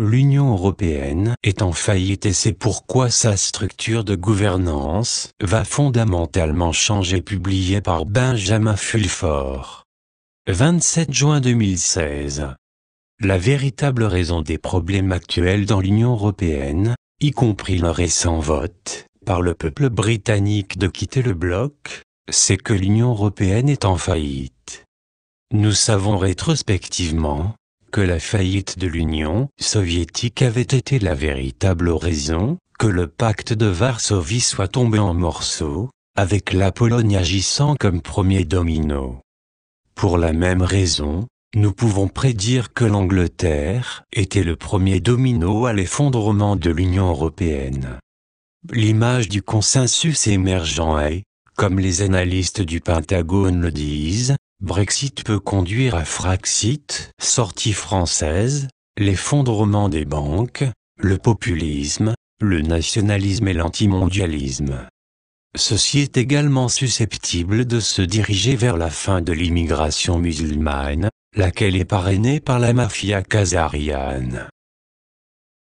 L'Union européenne est en faillite et c'est pourquoi sa structure de gouvernance va fondamentalement changer publié par Benjamin Fulford. 27 juin 2016. La véritable raison des problèmes actuels dans l'Union européenne, y compris le récent vote par le peuple britannique de quitter le bloc, c'est que l'Union européenne est en faillite. Nous savons rétrospectivement que la faillite de l'Union soviétique avait été la véritable raison, que le pacte de Varsovie soit tombé en morceaux, avec la Pologne agissant comme premier domino. Pour la même raison, nous pouvons prédire que l'Angleterre était le premier domino à l'effondrement de l'Union européenne. L'image du consensus émergent est, comme les analystes du Pentagone le disent, Brexit peut conduire à Fraxit, sortie française, l'effondrement des banques, le populisme, le nationalisme et l'antimondialisme. Ceci est également susceptible de se diriger vers la fin de l'immigration musulmane, laquelle est parrainée par la mafia kazariane.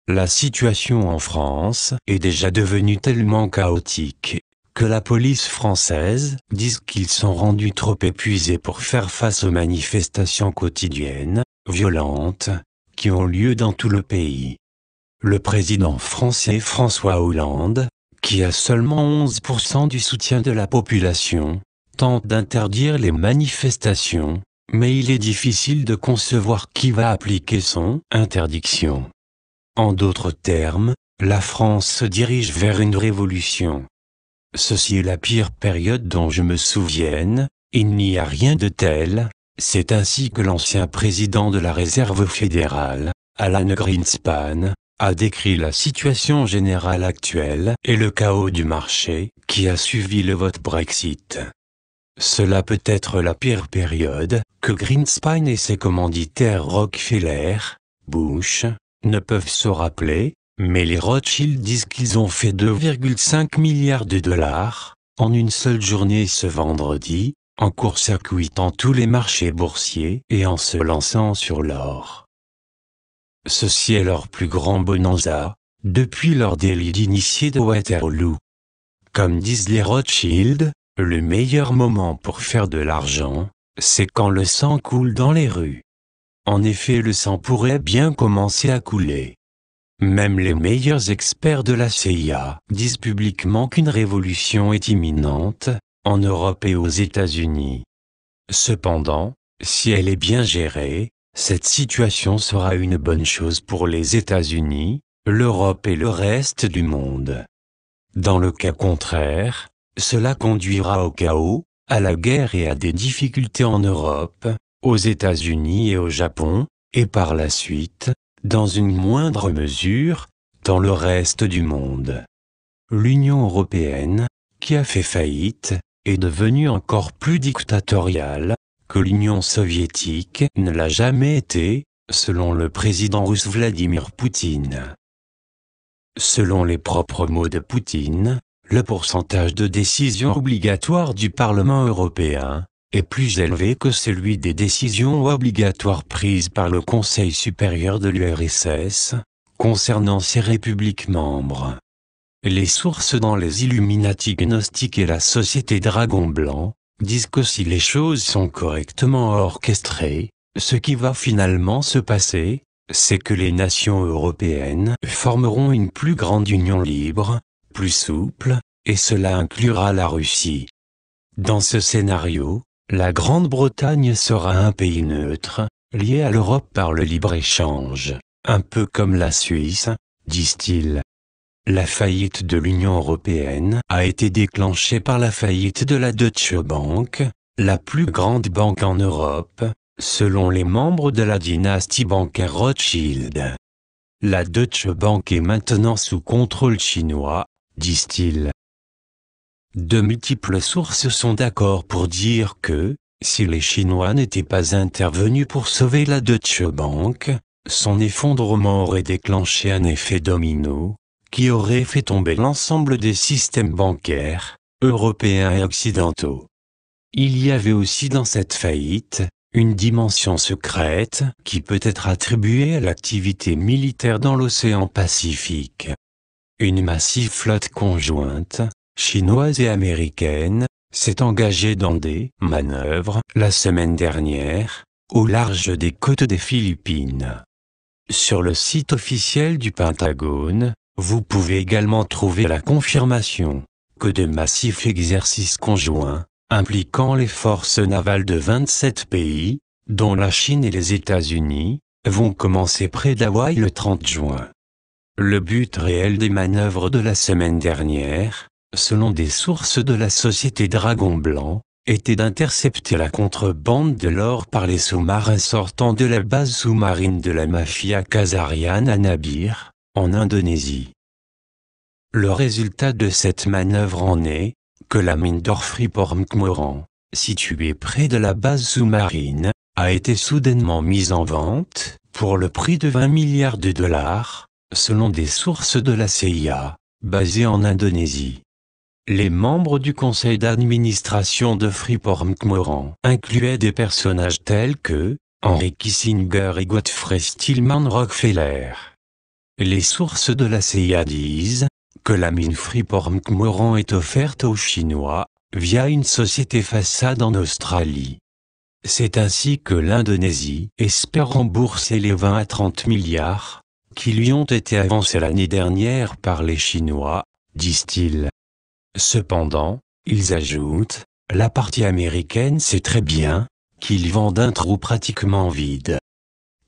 La situation en France est déjà devenue tellement chaotique que la police française dise qu'ils sont rendus trop épuisés pour faire face aux manifestations quotidiennes, violentes, qui ont lieu dans tout le pays. Le président français François Hollande, qui a seulement 11% du soutien de la population, tente d'interdire les manifestations, mais il est difficile de concevoir qui va appliquer son interdiction. En d'autres termes, la France se dirige vers une révolution. Ceci est la pire période dont je me souvienne, il n'y a rien de tel, c'est ainsi que l'ancien président de la Réserve fédérale, Alan Greenspan, a décrit la situation générale actuelle et le chaos du marché qui a suivi le vote Brexit. Cela peut être la pire période que Greenspan et ses commanditaires Rockefeller, Bush, ne peuvent se rappeler, mais les Rothschild disent qu'ils ont fait 2,5 milliards de dollars en une seule journée ce vendredi, en court-circuitant tous les marchés boursiers et en se lançant sur l'or. Ceci est leur plus grand bonanza, depuis leur délit d'initié de Waterloo. Comme disent les Rothschild, le meilleur moment pour faire de l'argent, c'est quand le sang coule dans les rues. En effet le sang pourrait bien commencer à couler. Même les meilleurs experts de la CIA disent publiquement qu'une révolution est imminente, en Europe et aux États-Unis. Cependant, si elle est bien gérée, cette situation sera une bonne chose pour les États-Unis, l'Europe et le reste du monde. Dans le cas contraire, cela conduira au chaos, à la guerre et à des difficultés en Europe, aux États-Unis et au Japon, et par la suite, dans une moindre mesure, dans le reste du monde. L'Union européenne, qui a fait faillite, est devenue encore plus dictatoriale, que l'Union soviétique ne l'a jamais été, selon le président russe Vladimir Poutine. Selon les propres mots de Poutine, le pourcentage de décisions obligatoires du Parlement européen, est plus élevé que celui des décisions obligatoires prises par le Conseil supérieur de l'URSS, concernant ses républiques membres. Les sources dans les Illuminati gnostiques et la Société Dragon Blanc disent que si les choses sont correctement orchestrées, ce qui va finalement se passer, c'est que les nations européennes formeront une plus grande union libre, plus souple, et cela inclura la Russie. Dans ce scénario, la Grande-Bretagne sera un pays neutre, lié à l'Europe par le libre-échange, un peu comme la Suisse, disent-ils. La faillite de l'Union européenne a été déclenchée par la faillite de la Deutsche Bank, la plus grande banque en Europe, selon les membres de la dynastie bancaire Rothschild. La Deutsche Bank est maintenant sous contrôle chinois, disent-ils. De multiples sources sont d'accord pour dire que, si les Chinois n'étaient pas intervenus pour sauver la Deutsche Bank, son effondrement aurait déclenché un effet domino, qui aurait fait tomber l'ensemble des systèmes bancaires, européens et occidentaux. Il y avait aussi dans cette faillite, une dimension secrète qui peut être attribuée à l'activité militaire dans l'océan Pacifique. Une massive flotte conjointe, chinoise et américaine, s'est engagée dans des manœuvres la semaine dernière, au large des côtes des Philippines. Sur le site officiel du Pentagone, vous pouvez également trouver la confirmation que de massifs exercices conjoints, impliquant les forces navales de 27 pays, dont la Chine et les États-Unis, vont commencer près d'Hawaï le 30 juin. Le but réel des manœuvres de la semaine dernière selon des sources de la société Dragon Blanc, était d'intercepter la contrebande de l'or par les sous-marins sortant de la base sous-marine de la mafia khazariane à Nabir, en Indonésie. Le résultat de cette manœuvre en est que la mine d'or freeport située près de la base sous-marine, a été soudainement mise en vente pour le prix de 20 milliards de dollars, selon des sources de la CIA, basée en Indonésie. Les membres du conseil d'administration de Freeport-McMoran incluaient des personnages tels que Henry Kissinger et Godfrey Stillman Rockefeller. Les sources de la CIA disent que la mine Freeport-McMoran est offerte aux Chinois via une société façade en Australie. C'est ainsi que l'Indonésie espère rembourser les 20 à 30 milliards qui lui ont été avancés l'année dernière par les Chinois, disent-ils. Cependant, ils ajoutent, la partie américaine sait très bien, qu'ils vendent un trou pratiquement vide.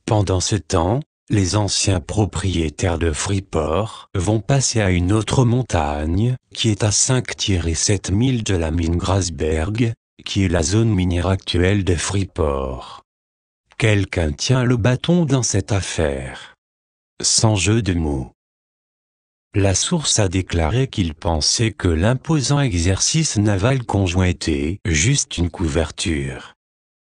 Pendant ce temps, les anciens propriétaires de Freeport vont passer à une autre montagne, qui est à 5-7 milles de la mine Grasberg, qui est la zone minière actuelle de Freeport. Quelqu'un tient le bâton dans cette affaire. Sans jeu de mots. La source a déclaré qu'il pensait que l'imposant exercice naval conjoint était juste une couverture.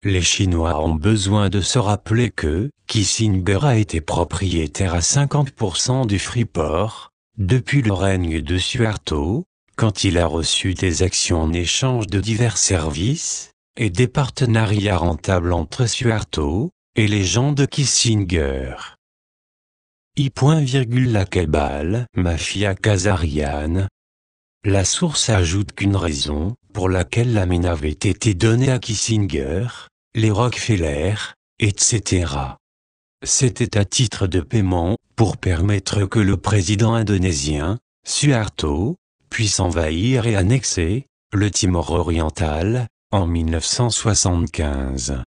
Les Chinois ont besoin de se rappeler que Kissinger a été propriétaire à 50% du Freeport, depuis le règne de Suharto, quand il a reçu des actions en échange de divers services, et des partenariats rentables entre Suharto et les gens de Kissinger. I. La cabale Mafia Kazarian. La source ajoute qu'une raison, pour laquelle la mine avait été donnée à Kissinger, les Rockefeller, etc. C'était à titre de paiement, pour permettre que le président indonésien, Suharto, puisse envahir et annexer, le Timor oriental, en 1975.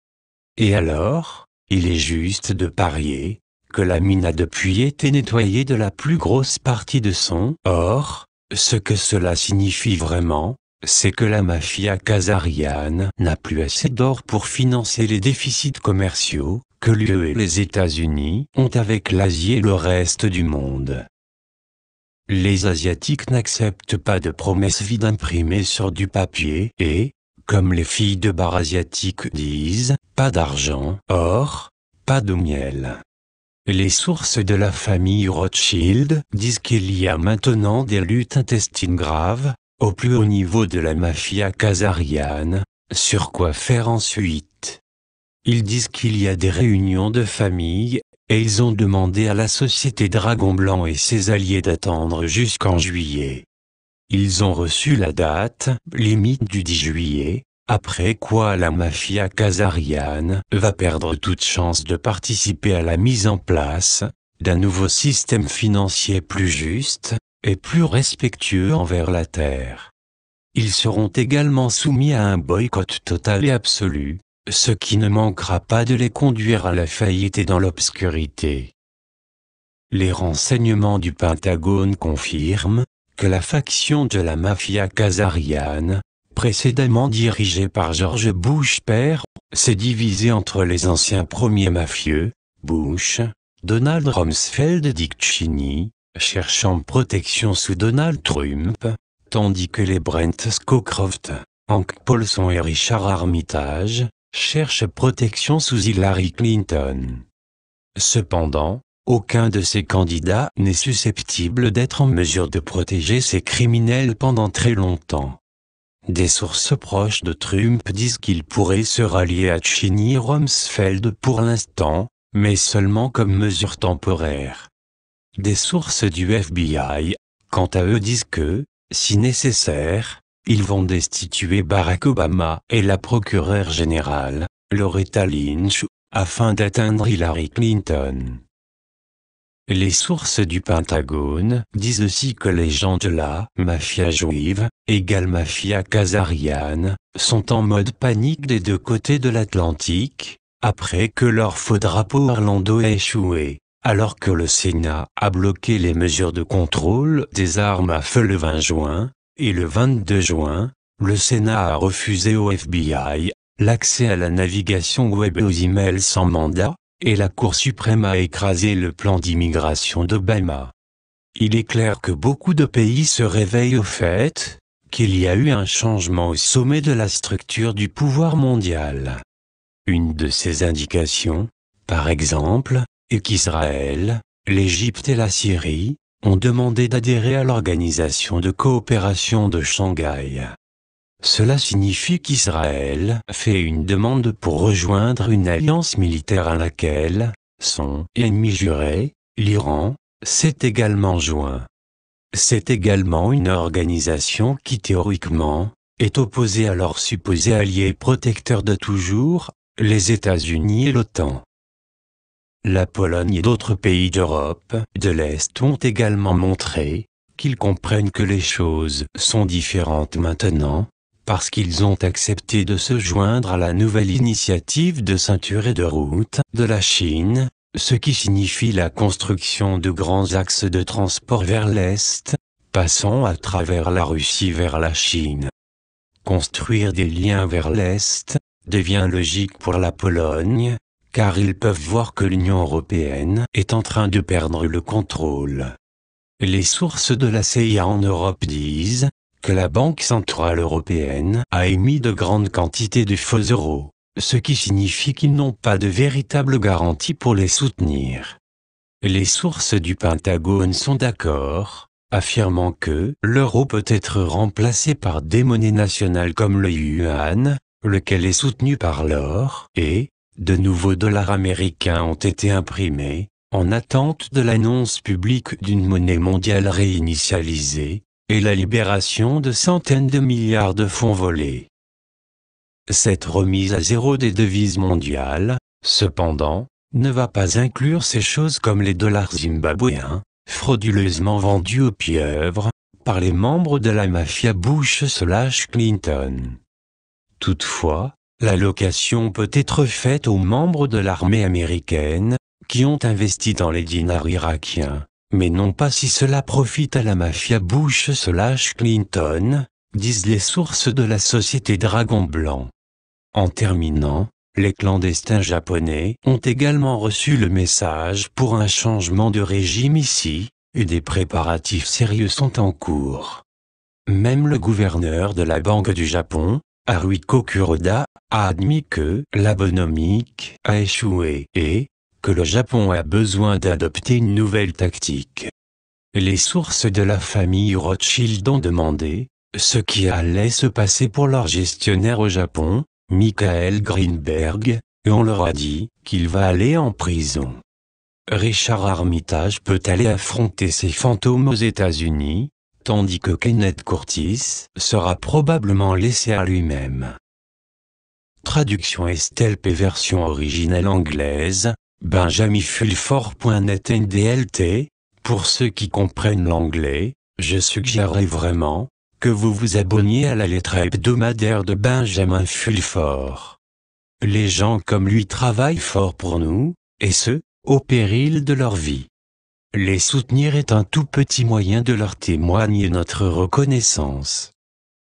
Et alors, il est juste de parier, que la mine a depuis été nettoyée de la plus grosse partie de son or, ce que cela signifie vraiment, c'est que la mafia kazariane n'a plus assez d'or pour financer les déficits commerciaux que l'UE et les États-Unis ont avec l'Asie et le reste du monde. Les Asiatiques n'acceptent pas de promesses vides imprimées sur du papier et, comme les filles de bar asiatiques disent, pas d'argent, or, pas de miel. Les sources de la famille Rothschild disent qu'il y a maintenant des luttes intestines graves, au plus haut niveau de la mafia casariane, sur quoi faire ensuite. Ils disent qu'il y a des réunions de famille, et ils ont demandé à la société Dragon Blanc et ses alliés d'attendre jusqu'en juillet. Ils ont reçu la date limite du 10 juillet, après quoi la mafia kazarienne va perdre toute chance de participer à la mise en place d'un nouveau système financier plus juste et plus respectueux envers la Terre. Ils seront également soumis à un boycott total et absolu, ce qui ne manquera pas de les conduire à la faillite et dans l'obscurité. Les renseignements du Pentagone confirment que la faction de la mafia kazarienne précédemment dirigé par George Bush père, s'est divisé entre les anciens premiers mafieux, Bush, Donald Rumsfeld et Dick Cheney, cherchant protection sous Donald Trump, tandis que les Brent Scowcroft, Hank Paulson et Richard Armitage, cherchent protection sous Hillary Clinton. Cependant, aucun de ces candidats n'est susceptible d'être en mesure de protéger ces criminels pendant très longtemps. Des sources proches de Trump disent qu'il pourrait se rallier à Cheney Rumsfeld pour l'instant, mais seulement comme mesure temporaire. Des sources du FBI, quant à eux, disent que, si nécessaire, ils vont destituer Barack Obama et la procureure générale, Loretta Lynch, afin d'atteindre Hillary Clinton. Les sources du Pentagone disent aussi que les gens de la mafia juive, égale mafia kazariane, sont en mode panique des deux côtés de l'Atlantique, après que leur faux drapeau Orlando ait échoué. Alors que le Sénat a bloqué les mesures de contrôle des armes à feu le 20 juin, et le 22 juin, le Sénat a refusé au FBI l'accès à la navigation web et aux emails sans mandat, et la Cour suprême a écrasé le plan d'immigration d'Obama. Il est clair que beaucoup de pays se réveillent au fait qu'il y a eu un changement au sommet de la structure du pouvoir mondial. Une de ces indications, par exemple, est qu'Israël, l'Égypte et la Syrie ont demandé d'adhérer à l'Organisation de coopération de Shanghai. Cela signifie qu'Israël fait une demande pour rejoindre une alliance militaire à laquelle son ennemi juré, l'Iran, s'est également joint. C'est également une organisation qui théoriquement est opposée à leur supposé alliés protecteur de toujours, les États-Unis et l'OTAN. La Pologne et d'autres pays d'Europe de l'Est ont également montré qu'ils comprennent que les choses sont différentes maintenant, parce qu'ils ont accepté de se joindre à la nouvelle initiative de ceinture et de route de la Chine, ce qui signifie la construction de grands axes de transport vers l'Est, passant à travers la Russie vers la Chine. Construire des liens vers l'Est devient logique pour la Pologne, car ils peuvent voir que l'Union européenne est en train de perdre le contrôle. Les sources de la CIA en Europe disent que la Banque centrale européenne a émis de grandes quantités de faux euros, ce qui signifie qu'ils n'ont pas de véritable garantie pour les soutenir. Les sources du Pentagone sont d'accord, affirmant que l'euro peut être remplacé par des monnaies nationales comme le yuan, lequel est soutenu par l'or, et de nouveaux dollars américains ont été imprimés, en attente de l'annonce publique d'une monnaie mondiale réinitialisée, et la libération de centaines de milliards de fonds volés. Cette remise à zéro des devises mondiales, cependant, ne va pas inclure ces choses comme les dollars zimbabwéens, frauduleusement vendus aux pieuvres, par les membres de la mafia Bush slash Clinton. Toutefois, l'allocation peut être faite aux membres de l'armée américaine, qui ont investi dans les dinars irakiens mais non pas si cela profite à la mafia Bush slash Clinton, disent les sources de la société Dragon Blanc. En terminant, les clandestins japonais ont également reçu le message pour un changement de régime ici, et des préparatifs sérieux sont en cours. Même le gouverneur de la Banque du Japon, Haruiko Kuroda, a admis que la bonomique a échoué et que le Japon a besoin d'adopter une nouvelle tactique. Les sources de la famille Rothschild ont demandé ce qui allait se passer pour leur gestionnaire au Japon, Michael Greenberg, et on leur a dit qu'il va aller en prison. Richard Armitage peut aller affronter ses fantômes aux États-Unis, tandis que Kenneth Curtis sera probablement laissé à lui-même. Traduction Estelle P. Version originale anglaise, NDLT Pour ceux qui comprennent l'anglais, je suggérerais vraiment que vous vous abonniez à la lettre hebdomadaire de Benjamin Fulford. Les gens comme lui travaillent fort pour nous, et ce, au péril de leur vie. Les soutenir est un tout petit moyen de leur témoigner notre reconnaissance.